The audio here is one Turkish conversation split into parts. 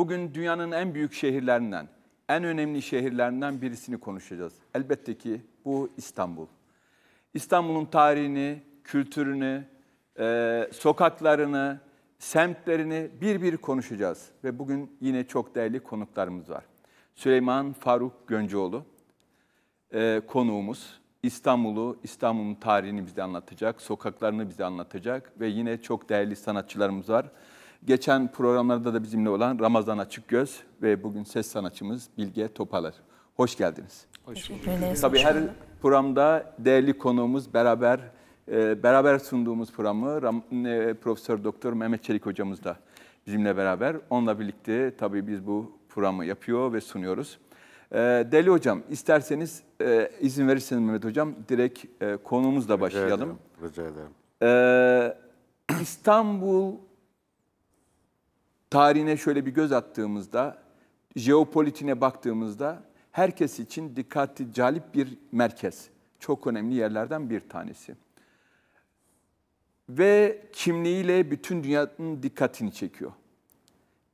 Bugün dünyanın en büyük şehirlerinden, en önemli şehirlerinden birisini konuşacağız. Elbette ki bu İstanbul. İstanbul'un tarihini, kültürünü, e, sokaklarını, semtlerini bir bir konuşacağız. Ve bugün yine çok değerli konuklarımız var. Süleyman Faruk Göncüoğlu e, konuğumuz. İstanbul'u, İstanbul'un tarihini bize anlatacak, sokaklarını bize anlatacak ve yine çok değerli sanatçılarımız var. Geçen programlarda da bizimle olan Ramazan Açık Göz ve bugün ses sanatçımız Bilge Topalar. Hoş geldiniz. Hoş bulduk. Tabii her programda değerli konuğumuz beraber e, beraber sunduğumuz programı e, Profesör Doktor Mehmet Çelik hocamız da bizimle beraber. Onunla birlikte tabii biz bu programı yapıyor ve sunuyoruz. E, Deli hocam isterseniz e, izin verirseniz Mehmet hocam direkt e, konumuzla başlayalım. Rica ederim. Rica ederim. İstanbul tarihine şöyle bir göz attığımızda, jeopolitine baktığımızda herkes için dikkatli, calip bir merkez. Çok önemli yerlerden bir tanesi. Ve kimliğiyle bütün dünyanın dikkatini çekiyor.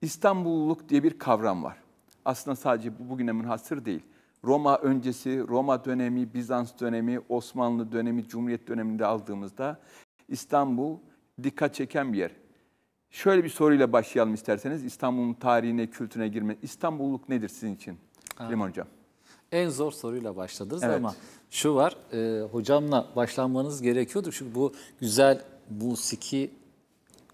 İstanbulluk diye bir kavram var. Aslında sadece bu bugüne münhasır değil. Roma öncesi, Roma dönemi, Bizans dönemi, Osmanlı dönemi, Cumhuriyet döneminde aldığımızda İstanbul dikkat çeken bir yer. Şöyle bir soruyla başlayalım isterseniz. İstanbul'un tarihine, kültürüne girme. İstanbulluk nedir sizin için Limon Hocam? En zor soruyla başladınız evet. ama şu var, e, hocamla başlanmanız gerekiyordu. Çünkü bu güzel musiki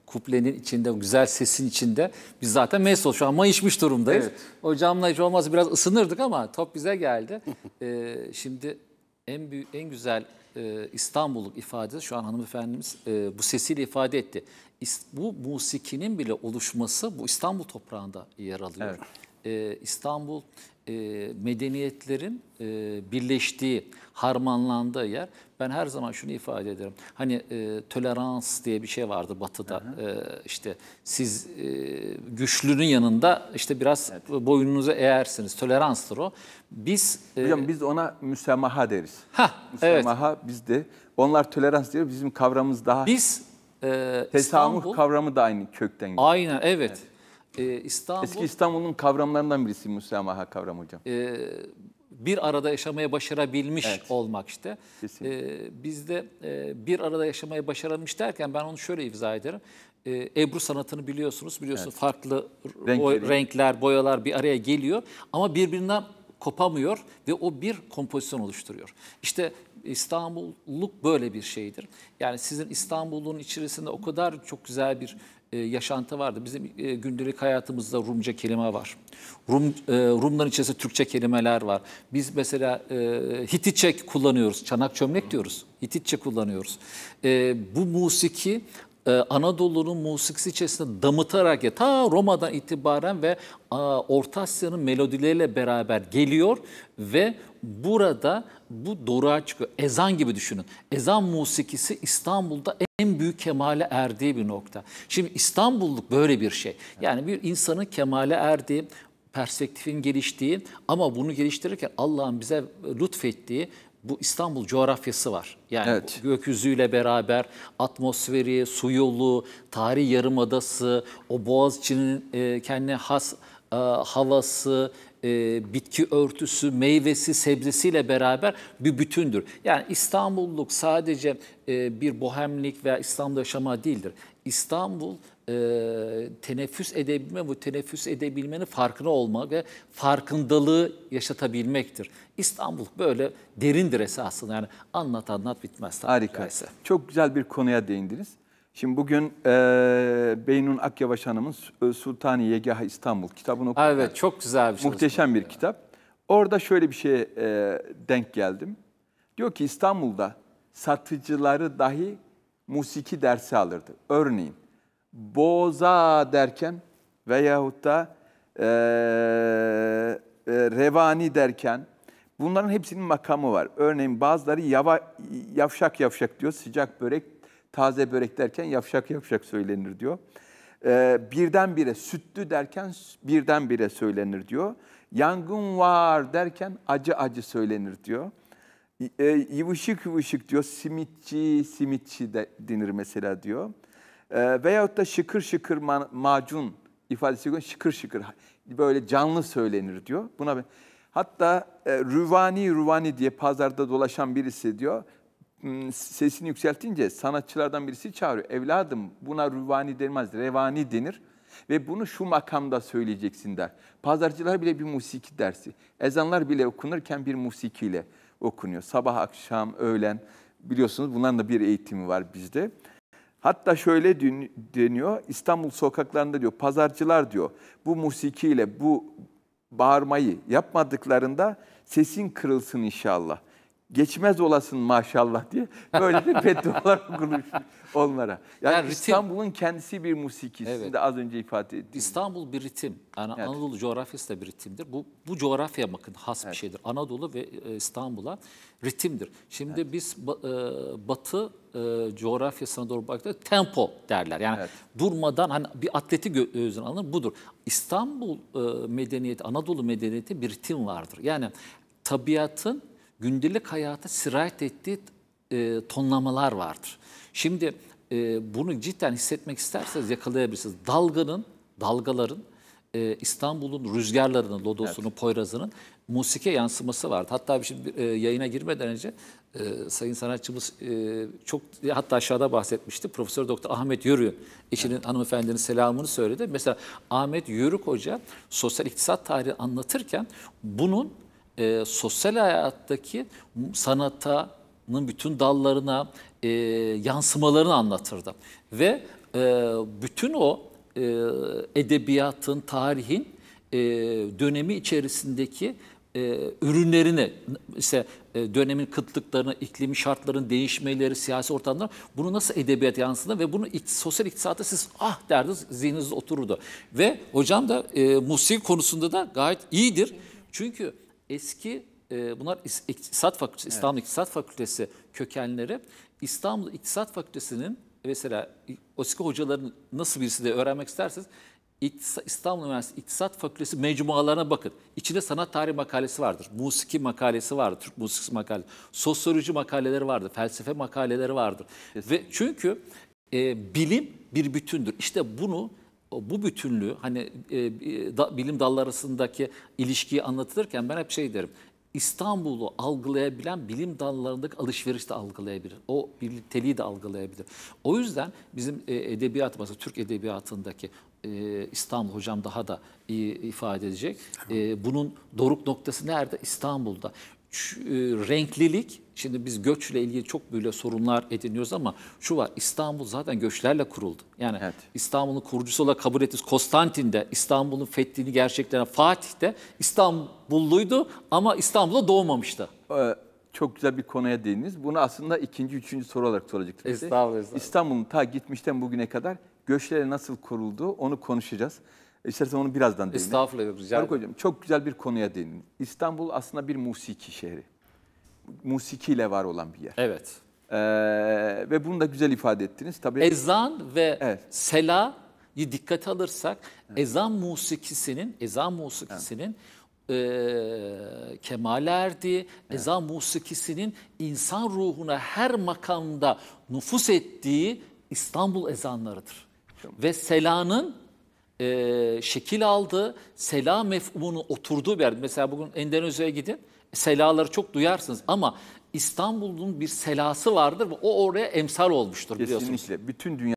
kuplenin içinde, güzel sesin içinde biz zaten mesut şu an mayışmış durumdayız. Evet. Hocamla hiç olmazsa biraz ısınırdık ama top bize geldi. ee, şimdi en büyük, en güzel e, İstanbulluk ifadesi şu an hanımefendimiz e, bu sesiyle ifade etti. bu musikinin bile oluşması bu İstanbul toprağında yer alıyor. Evet e, İstanbul e, medeniyetlerin e, birleştiği, harmanlandığı yer. Ben her zaman şunu ifade ederim. Hani e, tolerans diye bir şey vardı batıda. Hı hı. E, işte siz e, güçlünün yanında işte biraz evet. boynunuzu eğersiniz. Toleranstır o. Biz e, Hocam biz ona müsamaha deriz. Hah, müsamaha evet. bizde. Onlar tolerans diyor. Bizim kavramımız daha Biz e, Tesamüh İstanbul, kavramı da aynı kökten geliyor. Aynen evet. evet e, İstanbul... Eski İstanbul'un kavramlarından birisi müsamaha kavramı hocam. E, bir arada yaşamaya başarabilmiş evet. olmak işte. E, bizde e, bir arada yaşamaya başarabilmiş derken ben onu şöyle ifza ederim. E, Ebru sanatını biliyorsunuz, biliyorsunuz evet. farklı Renkleri. renkler, boyalar bir araya geliyor ama birbirinden kopamıyor ve o bir kompozisyon oluşturuyor. İşte İstanbulluk böyle bir şeydir. Yani sizin İstanbul'un içerisinde o kadar çok güzel bir e, yaşantı vardı. Bizim e, gündelik hayatımızda Rumca kelime var. Rum e, Rumların içerisinde Türkçe kelimeler var. Biz mesela e, Hititçe kullanıyoruz. Çanak çömlek diyoruz. Hititçe kullanıyoruz. bu musiki e, Anadolu'nun musiksi içerisinde damıtarak ya ta Roma'dan itibaren ve a, Orta Asya'nın melodileriyle beraber geliyor ve burada bu doruğa çıkıyor. Ezan gibi düşünün. Ezan musikisi İstanbul'da en büyük kemale erdiği bir nokta. Şimdi İstanbulluk böyle bir şey. Yani bir insanın kemale erdiği, perspektifin geliştiği ama bunu geliştirirken Allah'ın bize lütfettiği bu İstanbul coğrafyası var. Yani evet. gökyüzüyle beraber atmosferi, su yolu, tarihi yarımadası, o Boğaziçi'nin e, kendi has e, havası, e, bitki örtüsü, meyvesi, sebzesiyle beraber bir bütündür. Yani İstanbulluk sadece e, bir bohemlik veya İstanbul yaşama değildir. İstanbul e, teneffüs edebilme ve teneffüs edebilmenin farkına olma ve farkındalığı yaşatabilmektir. İstanbul böyle derindir esasında yani anlat anlat bitmez. Harika. Caizse. Çok güzel bir konuya değindiniz. Şimdi bugün e, Beynun Akyavaş Hanım'ın e, Sultani Yegaha İstanbul kitabını okudum. Evet çok güzel bir şey. Muhteşem bir ya. kitap. Orada şöyle bir şeye e, denk geldim. Diyor ki İstanbul'da satıcıları dahi musiki dersi alırdı. Örneğin boza derken veyahut da e, e, revani derken bunların hepsinin makamı var. Örneğin bazıları yava, yavşak yavşak diyor, sıcak börek, taze börek derken yavşak yavşak söylenir diyor. E, birdenbire sütlü derken birdenbire söylenir diyor. Yangın var derken acı acı söylenir diyor. E, yıvışık yıvışık diyor, simitçi simitçi de denir mesela diyor. E, veyahut da şıkır şıkır ma macun ifadesi şıkır şıkır böyle canlı söylenir diyor. Buna hatta e, rüvani rüvani diye pazarda dolaşan birisi diyor hmm, sesini yükseltince sanatçılardan birisi çağırıyor. Evladım buna rüvani denmez, revani denir ve bunu şu makamda söyleyeceksin der. Pazarcılar bile bir musiki dersi. Ezanlar bile okunurken bir musikiyle okunuyor. Sabah, akşam, öğlen biliyorsunuz bunların da bir eğitimi var bizde. Hatta şöyle deniyor, İstanbul sokaklarında diyor, pazarcılar diyor, bu musikiyle, bu bağırmayı yapmadıklarında sesin kırılsın inşallah.'' geçmez olasın maşallah diye böyle bir fetvalar okunmuş onlara. Yani, yani İstanbul'un kendisi bir musikisinde evet. az önce ifade ettiğim. İstanbul bir ritim. Yani evet. Anadolu coğrafyası da bir ritimdir. Bu bu coğrafya bakın has evet. bir şeydir. Anadolu ve e, İstanbul'a ritimdir. Şimdi evet. biz e, Batı e, coğrafyasına doğru baktığında tempo derler. Yani evet. durmadan hani bir atleti gözün alınır budur. İstanbul medeniyeti, Anadolu medeniyeti bir ritim vardır. Yani tabiatın gündelik hayata sirayet ettiği e, tonlamalar vardır. Şimdi e, bunu cidden hissetmek isterseniz yakalayabilirsiniz. Dalganın, dalgaların e, İstanbul'un rüzgarlarının, lodosunun, evet. poyrazının musike yansıması vardı. Hatta bir şimdi e, yayına girmeden önce e, sayın sanatçımız e, çok hatta aşağıda bahsetmişti. Profesör Doktor Ahmet Yörü eşinin evet. hanımefendinin selamını söyledi. Mesela Ahmet Yörük Hoca sosyal iktisat tarihi anlatırken bunun e, sosyal hayattaki sanatanın bütün dallarına e, yansımalarını anlatırdı. Ve e, bütün o e, edebiyatın, tarihin e, dönemi içerisindeki e, ürünlerini, işte e, dönemin kıtlıklarını, iklimi şartların değişmeleri, siyasi ortamlar bunu nasıl edebiyat yansıdı ve bunu sosyal iktisatta siz ah derdiniz zihninizde otururdu. Ve hocam da e, musik konusunda da gayet iyidir. Çünkü eski e, bunlar İktisat Fakültesi, İstanbul evet. İktisat Fakültesi kökenleri İstanbul İktisat Fakültesi'nin e, mesela eski hocaların nasıl birisi de öğrenmek isterseniz İstanbul Üniversitesi İktisat Fakültesi mecmualarına bakın. İçinde sanat tarihi makalesi vardır. Musiki makalesi vardır. Türk musikisi makalesi. Sosyoloji makaleleri vardır. Felsefe makaleleri vardır. Kesinlikle. Ve çünkü e, bilim bir bütündür. İşte bunu bu bütünlüğü hani e, e da, bilim dalları arasındaki ilişkiyi anlatırken ben hep şey derim. İstanbul'u algılayabilen bilim dallarındaki alışveriş de algılayabilir. O birlikteliği de algılayabilir. O yüzden bizim e, edebiyatımızda, Türk edebiyatındaki e, İstanbul hocam daha da iyi ifade edecek. E, bunun doruk noktası nerede? İstanbul'da. E, renklilik Şimdi biz göçle ilgili çok böyle sorunlar ediniyoruz ama şu var İstanbul zaten göçlerle kuruldu. Yani evet. İstanbul'un kurucusu olarak kabul ettiğimiz Konstantin'de İstanbul'un fethini gerçekleştiren Fatih'te İstanbulluydu ama İstanbul'da doğmamıştı. Ee, çok güzel bir konuya değindiniz. Bunu aslında ikinci, üçüncü soru olarak soracaktık. Estağfurullah. İstanbul'un ta gitmişten bugüne kadar göçlere nasıl kurulduğu onu konuşacağız. İstersen onu birazdan değinelim. Estağfurullah rica ederim. Hocam, çok güzel bir konuya değindin. İstanbul aslında bir musiki şehri. Musikiyle var olan bir yer. Evet. Ee, ve bunu da güzel ifade ettiniz. Tabii. Ezan ve evet. sela'yı dikkate alırsak evet. ezan musikisinin, ezan musikisinin evet. e, kemale erdiği, evet. ezan musikisinin insan ruhuna her makamda nüfus ettiği İstanbul ezanlarıdır. Çok. Ve selanın e, şekil aldı sela mefhumunun oturduğu bir yer. Mesela bugün Endonezya'ya gidin selaları çok duyarsınız ama İstanbul'un bir selası vardır ve o oraya emsal olmuştur biliyorsunuz. Kesinlikle bütün dünya